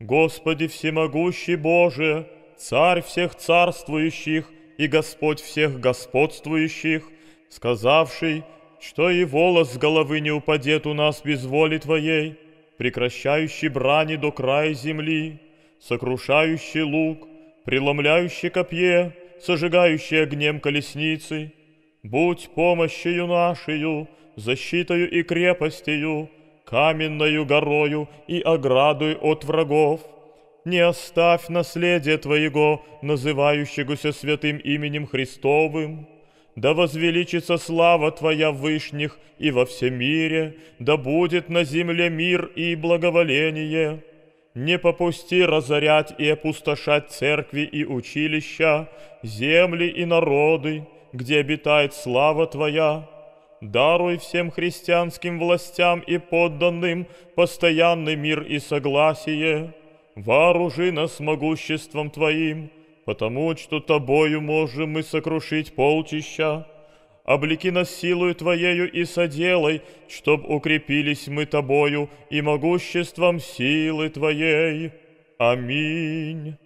Господи всемогущий Боже, Царь всех царствующих и Господь всех господствующих, сказавший, что и волос с головы не упадет у нас без воли Твоей, прекращающий брани до края земли, сокрушающий лук, преломляющий копье, сожигающий огнем колесницы, будь помощью нашею, защитою и крепостью, каменною горою и оградой от врагов. Не оставь наследие Твоего, называющегося святым именем Христовым. Да возвеличится слава Твоя в вышних и во всем мире, да будет на земле мир и благоволение. Не попусти разорять и опустошать церкви и училища, земли и народы, где обитает слава Твоя, даруй всем христианским властям и подданным постоянный мир и согласие. Вооружи нас могуществом Твоим, потому что Тобою можем мы сокрушить полчища. Облеки нас силою Твоею и соделай, чтоб укрепились мы Тобою и могуществом силы Твоей. Аминь.